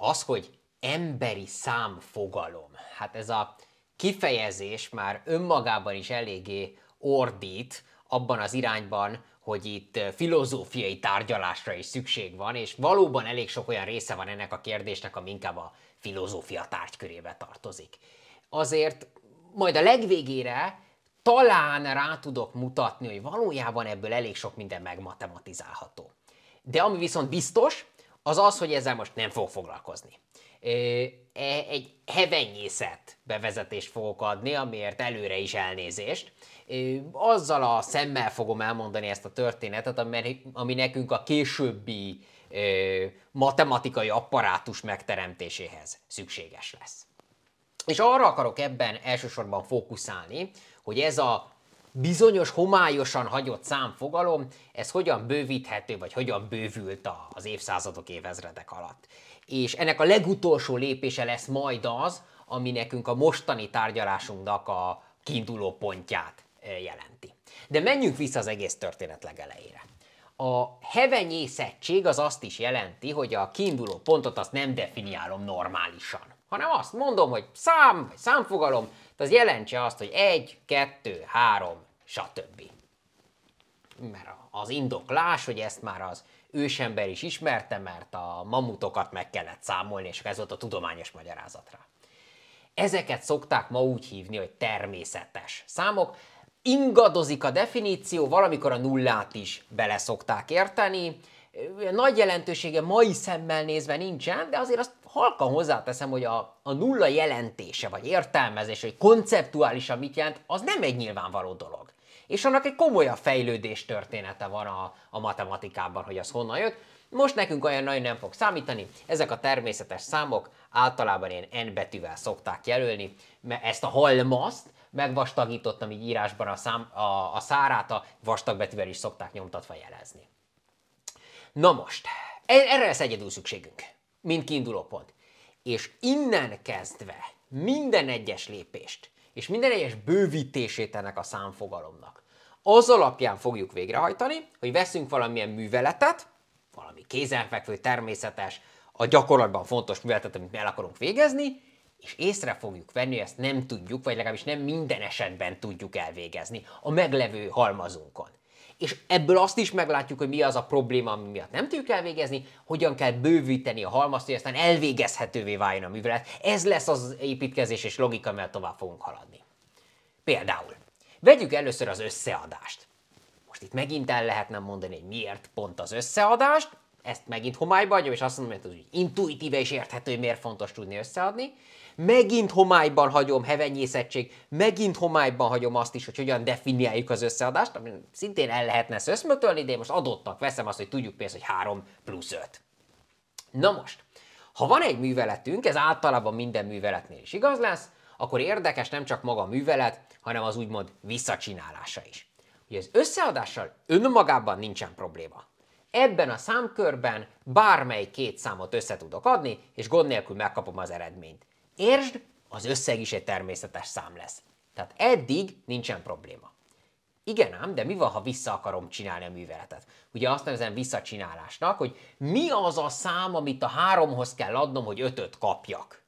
Az, hogy emberi számfogalom. Hát ez a kifejezés már önmagában is eléggé ordít abban az irányban, hogy itt filozófiai tárgyalásra is szükség van, és valóban elég sok olyan része van ennek a kérdésnek, ami inkább a filozófia tárgykörébe tartozik. Azért majd a legvégére talán rá tudok mutatni, hogy valójában ebből elég sok minden megmatematizálható. De ami viszont biztos, az az, hogy ezzel most nem fog foglalkozni. E, egy hevenyészet bevezetést fogok adni, amiért előre is elnézést. Azzal a szemmel fogom elmondani ezt a történetet, ami nekünk a későbbi matematikai apparátus megteremtéséhez szükséges lesz. És arra akarok ebben elsősorban fókuszálni, hogy ez a bizonyos homályosan hagyott számfogalom, ez hogyan bővíthető, vagy hogyan bővült az évszázadok, évezredek alatt. És ennek a legutolsó lépése lesz majd az, ami nekünk a mostani tárgyalásunknak a kiinduló pontját jelenti. De menjünk vissza az egész történet legelejére. A hevenyészettség az azt is jelenti, hogy a kiinduló pontot azt nem definiálom normálisan, hanem azt mondom, hogy szám vagy számfogalom, az jelentse azt, hogy 1, 2, 3, stb. Mert az indoklás, hogy ezt már az ősember is ismerte, mert a mamutokat meg kellett számolni, és ez volt a tudományos magyarázatra. Ezeket szokták ma úgy hívni, hogy természetes számok. Ingadozik a definíció, valamikor a nullát is bele szokták érteni. Nagy jelentősége mai szemmel nézve nincsen, de azért azt halkan hozzáteszem, hogy a, a nulla jelentése, vagy értelmezés, vagy konceptuálisan mit jelent, az nem egy nyilvánvaló dolog. És annak egy komolyabb fejlődés története van a, a matematikában, hogy az honnan jött. Most nekünk olyan nagyon nem fog számítani, ezek a természetes számok általában ilyen N betűvel szokták jelölni, mert ezt a halmaszt megvastagítottam így írásban a, szám, a, a szárát, a vastag betűvel is szokták nyomtatva jelezni. Na most, e-, erre lesz egyedül szükségünk, mint kiinduló pont. És innen kezdve minden egyes lépést és minden egyes bővítését ennek a számfogalomnak. Az alapján fogjuk végrehajtani, hogy veszünk valamilyen műveletet, valami kézenfekvő, természetes, a gyakorlatban fontos műveletet, amit el akarunk végezni, és észre fogjuk venni, hogy ezt nem tudjuk, vagy legalábbis nem minden esetben tudjuk elvégezni a meglevő halmazunkon és ebből azt is meglátjuk, hogy mi az a probléma, ami miatt nem tudjuk elvégezni, hogyan kell bővíteni a halmazt, hogy aztán elvégezhetővé váljon a művelet. Ez lesz az építkezés és logika, mert tovább fogunk haladni. Például, vegyük először az összeadást. Most itt megint el lehetne mondani, hogy miért pont az összeadást, ezt megint homályba adjam, és azt mondom, hogy az intuitíve és érthető, hogy miért fontos tudni összeadni megint homályban hagyom hevenyészettség, megint homályban hagyom azt is, hogy hogyan definiáljuk az összeadást, ami szintén el lehetne szöszmötölni, de én most adottnak veszem azt, hogy tudjuk például, hogy 3 plusz 5. Na most, ha van egy műveletünk, ez általában minden műveletnél is igaz lesz, akkor érdekes nem csak maga a művelet, hanem az úgymond visszacsinálása is. Ugye az összeadással önmagában nincsen probléma. Ebben a számkörben bármely két számot össze tudok adni, és gond nélkül megkapom az eredményt. Értsd, az összeg is egy természetes szám lesz. Tehát eddig nincsen probléma. Igen ám, de mi van, ha vissza akarom csinálni a műveletet? Ugye azt nevezem visszacsinálásnak, hogy mi az a szám, amit a háromhoz kell adnom, hogy ötöt kapjak.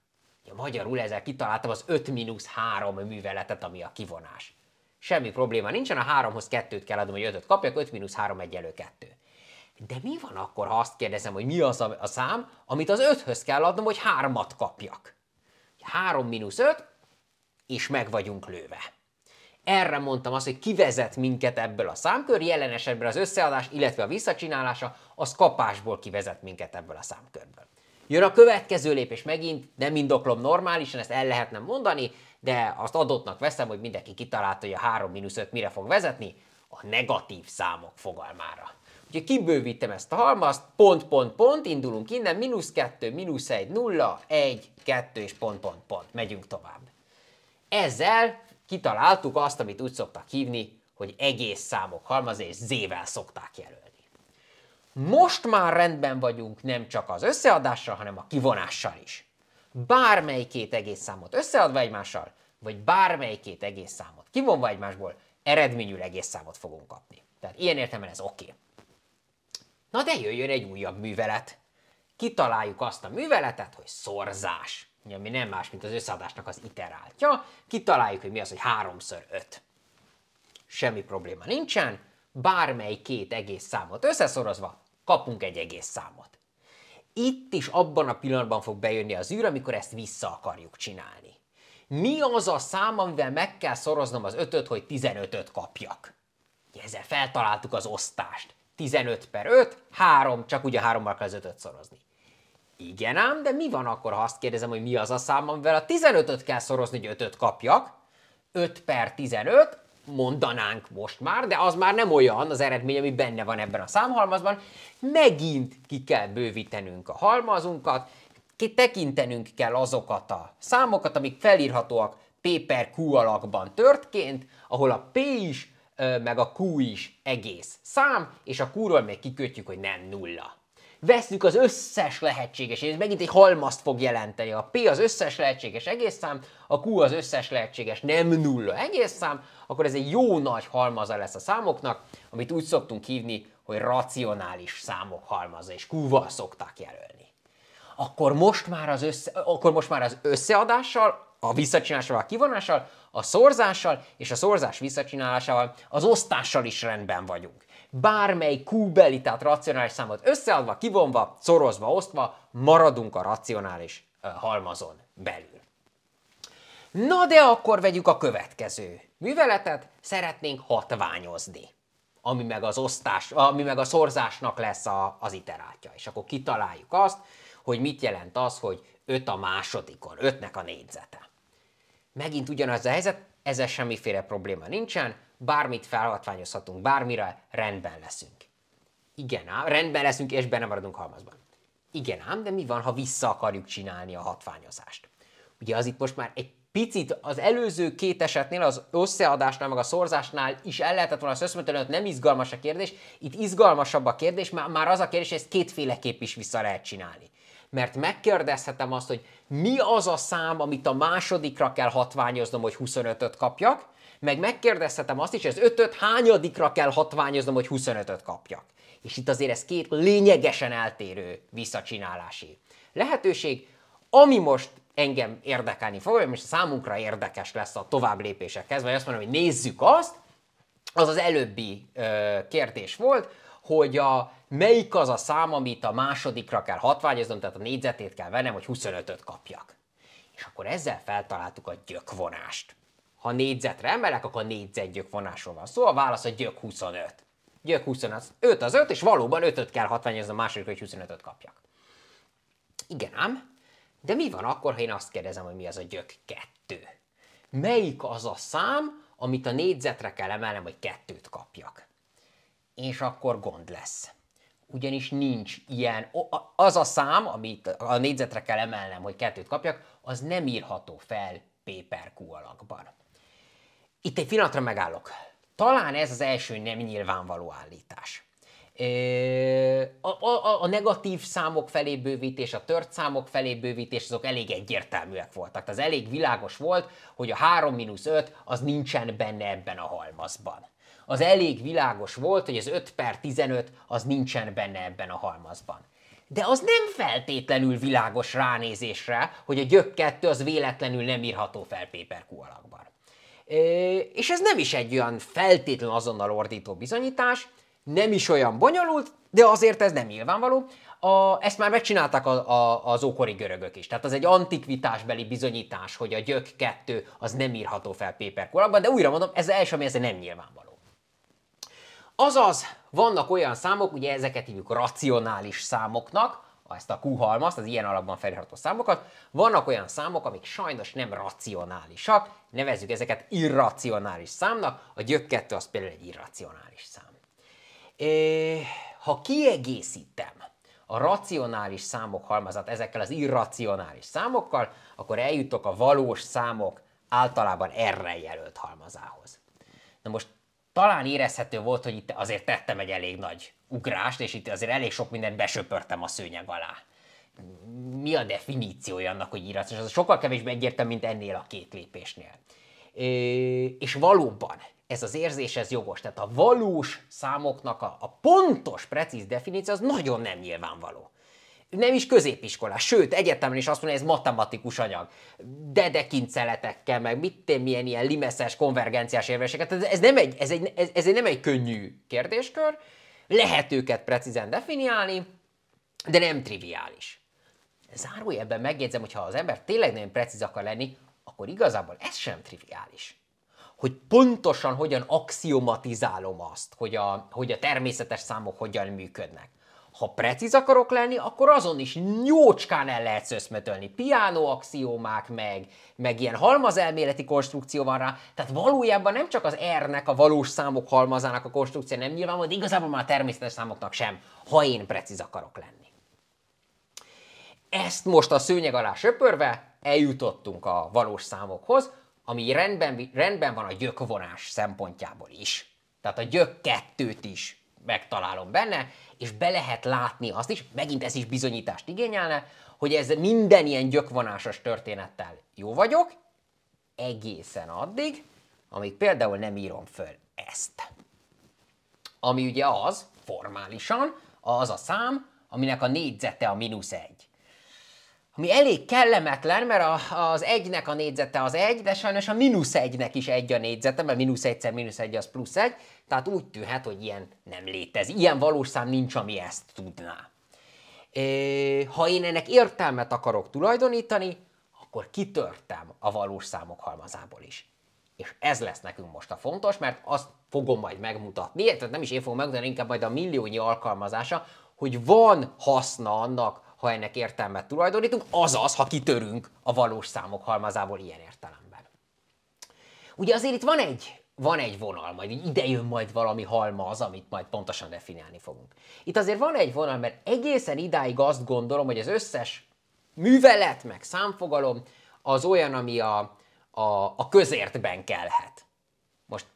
Ja, magyarul ezzel kitaláltam az 5 mínusz 3 műveletet, ami a kivonás. Semmi probléma nincsen, a háromhoz kettőt kell adnom, hogy ötöt kapjak, 5 mínusz 3 egyelő 2. De mi van akkor, ha azt kérdezem, hogy mi az a szám, amit az öthöz kell adnom, hogy hármat kapjak? 3 mínusz 5, és meg vagyunk lőve. Erre mondtam azt, hogy kivezet minket ebből a számkör, jelen esetben az összeadás, illetve a visszacsinálása, az kapásból kivezet minket ebből a számkörből. Jön a következő lépés megint, nem indoklom normálisan, ezt el lehetne mondani, de azt adottnak veszem, hogy mindenki kitalálta, hogy a 3 5 mire fog vezetni, a negatív számok fogalmára. Ugye kibővítem ezt a halmazt, pont, pont, pont, indulunk innen, mínusz 2, mínusz 1, 0, 1, 2 és pont, pont, pont, megyünk tovább. Ezzel kitaláltuk azt, amit úgy szoktak hívni, hogy egész számok halmaz, és z-vel szokták jelölni. Most már rendben vagyunk nem csak az összeadással, hanem a kivonással is. Bármely két egész számot összeadva egymással, vagy bármely két egész számot kivonva egymásból, eredményű egész számot fogunk kapni. Tehát ilyen értelemben ez oké. Okay. Na de jöjjön egy újabb művelet. Kitaláljuk azt a műveletet, hogy szorzás ami nem más, mint az összeadásnak az iteráltja, kitaláljuk, hogy mi az, hogy 3 x 5. Semmi probléma nincsen, bármely két egész számot összeszorozva kapunk egy egész számot. Itt is abban a pillanatban fog bejönni az űr, amikor ezt vissza akarjuk csinálni mi az a szám, amivel meg kell szoroznom az ötöt, hogy 15-öt kapjak. Ezzel feltaláltuk az osztást. 15 per 5, 3, csak ugye 3-mal kell az 5 szorozni. Igen ám, de mi van akkor, ha azt kérdezem, hogy mi az a szám, amivel a 15-öt kell szorozni, hogy 5-öt kapjak? 5 per 15, mondanánk most már, de az már nem olyan az eredmény, ami benne van ebben a számhalmazban. Megint ki kell bővítenünk a halmazunkat, tekintenünk kell azokat a számokat, amik felírhatóak P per Q alakban történt, ahol a P is, meg a Q is egész szám, és a Q-ról még kikötjük, hogy nem nulla. Veszük az összes lehetséges, és ez megint egy halmazt fog jelenteni. A P az összes lehetséges egész szám, a Q az összes lehetséges nem nulla egész szám, akkor ez egy jó nagy halmaza lesz a számoknak, amit úgy szoktunk hívni, hogy racionális számok halmaza, és Q-val szokták jelölni akkor most már az, össze, akkor most már az összeadással, a visszacsinálásával, a kivonással, a szorzással és a szorzás visszacsinálásával, az osztással is rendben vagyunk. Bármely kúbeli, tehát racionális számot összeadva, kivonva, szorozva, osztva, maradunk a racionális halmazon belül. Na de akkor vegyük a következő műveletet, szeretnénk hatványozni, ami meg, az osztás, ami meg a szorzásnak lesz a, az iterátja. És akkor kitaláljuk azt, hogy mit jelent az, hogy 5 a másodikon, 5-nek a négyzete. Megint ugyanaz a helyzet, ezzel semmiféle probléma nincsen, bármit felhatványozhatunk, bármire rendben leszünk. Igen ám, rendben leszünk és benne maradunk halmazban. Igen ám, de mi van, ha vissza akarjuk csinálni a hatványozást? Ugye az itt most már egy picit az előző két esetnél, az összeadásnál, meg a szorzásnál is el lehetett volna az hogy nem izgalmas a kérdés, itt izgalmasabb a kérdés, már az a kérdés, hogy ezt kétféleképp is vissza lehet csinálni mert megkérdezhetem azt, hogy mi az a szám, amit a másodikra kell hatványoznom, hogy 25-öt kapjak, meg megkérdezhetem azt is, hogy az 5-öt hányadikra kell hatványoznom, hogy 25-öt kapjak. És itt azért ez két lényegesen eltérő visszacsinálási lehetőség, ami most engem érdekelni fog, és számunkra érdekes lesz a tovább lépésekhez, vagy azt mondom, hogy nézzük azt, az az előbbi ö, kérdés volt, hogy a melyik az a szám, amit a másodikra kell hatványoznom, tehát a négyzetét kell vennem, hogy 25-öt kapjak. És akkor ezzel feltaláltuk a gyökvonást. Ha négyzetre emelek, akkor négyzet gyökvonásról van szóval a válasz a gyök 25. Gyök 25, 5 az 5, és valóban 5-öt kell hatványozni a másodikra, hogy 25-öt kapjak. Igen ám, de mi van akkor, ha én azt kérdezem, hogy mi az a gyök 2? Melyik az a szám, amit a négyzetre kell emelnem, hogy kettőt kapjak? És akkor gond lesz ugyanis nincs ilyen. Az a szám, amit a négyzetre kell emelnem, hogy kettőt kapjak, az nem írható fel paper Q alakban. Itt egy pillanatra megállok. Talán ez az első nem nyilvánvaló állítás. A, a, a negatív számok felé bővítés, a tört számok felé bővítés, azok elég egyértelműek voltak. Tehát az elég világos volt, hogy a 3-5 az nincsen benne ebben a halmazban az elég világos volt, hogy az 5 per 15 az nincsen benne ebben a halmazban. De az nem feltétlenül világos ránézésre, hogy a gyök 2 az véletlenül nem írható fel Q alakban. És ez nem is egy olyan feltétlen azonnal ordító bizonyítás, nem is olyan bonyolult, de azért ez nem nyilvánvaló. A, ezt már megcsinálták a, a, az ókori görögök is. Tehát az egy antikvitásbeli bizonyítás, hogy a gyök 2 az nem írható fel PPRQ alakban, de újra mondom, ez az első, ami ez nem nyilvánvaló. Azaz, vannak olyan számok, ugye ezeket hívjuk racionális számoknak, ezt a q az ilyen alapban felirható számokat, vannak olyan számok, amik sajnos nem racionálisak, nevezzük ezeket irracionális számnak, a gyök 2 az például egy irracionális szám. É, ha kiegészítem a racionális számok halmazat ezekkel az irracionális számokkal, akkor eljutok a valós számok általában erre jelölt halmazához. Na most talán érezhető volt, hogy itt azért tettem egy elég nagy ugrást, és itt azért elég sok mindent besöpörtem a szőnyeg alá. Mi a definíciója annak, hogy és az sokkal kevésbé egyértelmű, mint ennél a két lépésnél. Ö, és valóban ez az érzés, ez jogos. Tehát a valós számoknak a, a pontos, precíz definíció az nagyon nem nyilvánvaló nem is középiskola, sőt, egyetemen is azt mondja, ez matematikus anyag. Dedekinceletekkel, meg mit tém, milyen ilyen limeszes, konvergenciás érveseket. Ez, ez, nem egy, ez, egy, ez, ez nem egy könnyű kérdéskör, lehet őket precízen definiálni, de nem triviális. Zárójelben megjegyzem, hogy ha az ember tényleg nagyon precíz akar lenni, akkor igazából ez sem triviális hogy pontosan hogyan axiomatizálom azt, hogy a, hogy a természetes számok hogyan működnek. Ha precíz akarok lenni, akkor azon is nyócskán el lehet szöszmetölni. Piano axiómák meg, meg ilyen halmazelméleti konstrukció van rá. Tehát valójában nem csak az R-nek a valós számok halmazának a konstrukció nem nyilvánvaló, de igazából már a természetes számoknak sem, ha én precíz akarok lenni. Ezt most a szőnyeg alá söpörve eljutottunk a valós számokhoz, ami rendben, rendben van a gyökvonás szempontjából is. Tehát a gyök kettőt is megtalálom benne, és be lehet látni azt is, megint ez is bizonyítást igényelne, hogy ez minden ilyen gyökvonásos történettel jó vagyok, egészen addig, amíg például nem írom föl ezt. Ami ugye az, formálisan, az a szám, aminek a négyzete a mínusz egy ami elég kellemetlen, mert a, az egynek a négyzete az egy, de sajnos a mínusz egynek is egy a négyzete, mert mínusz egyszer mínusz egy az plusz egy, tehát úgy tűnhet, hogy ilyen nem létezik. Ilyen valós szám nincs, ami ezt tudná. Ha én ennek értelmet akarok tulajdonítani, akkor kitörtem a valós számok halmazából is. És ez lesz nekünk most a fontos, mert azt fogom majd megmutatni, tehát nem is én fogom megmutatni, inkább majd a milliónyi alkalmazása, hogy van haszna annak ha ennek értelmet tulajdonítunk, azaz, ha kitörünk a valós számok halmazából ilyen értelemben. Ugye azért itt van egy, van egy vonal, majd ide jön majd valami halmaz, amit majd pontosan definiálni fogunk. Itt azért van egy vonal, mert egészen idáig azt gondolom, hogy az összes művelet, meg számfogalom az olyan, ami a, a, a közértben kellhet. Most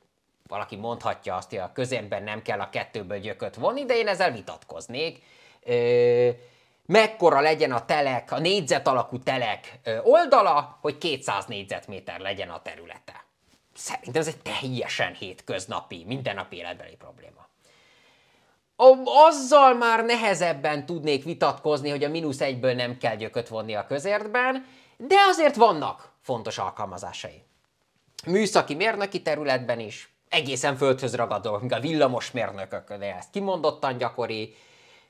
valaki mondhatja azt, hogy a közértben nem kell a kettőből gyököt vonni, de én ezzel vitatkoznék. Ö, mekkora legyen a telek, a négyzet alakú telek oldala, hogy 200 négyzetméter legyen a területe. Szerintem ez egy teljesen hétköznapi, mindennapi életbeli probléma. azzal már nehezebben tudnék vitatkozni, hogy a mínusz egyből nem kell gyököt vonni a közértben, de azért vannak fontos alkalmazásai. Műszaki mérnöki területben is, egészen földhöz ragadó, míg a villamos mérnököknél ezt kimondottan gyakori,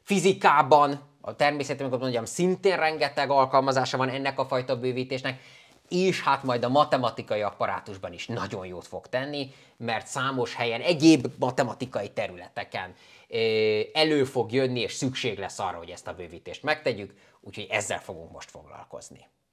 fizikában, a természetben, amikor mondjam, szintén rengeteg alkalmazása van ennek a fajta bővítésnek, és hát majd a matematikai apparátusban is nagyon jót fog tenni, mert számos helyen, egyéb matematikai területeken elő fog jönni, és szükség lesz arra, hogy ezt a bővítést megtegyük, úgyhogy ezzel fogunk most foglalkozni.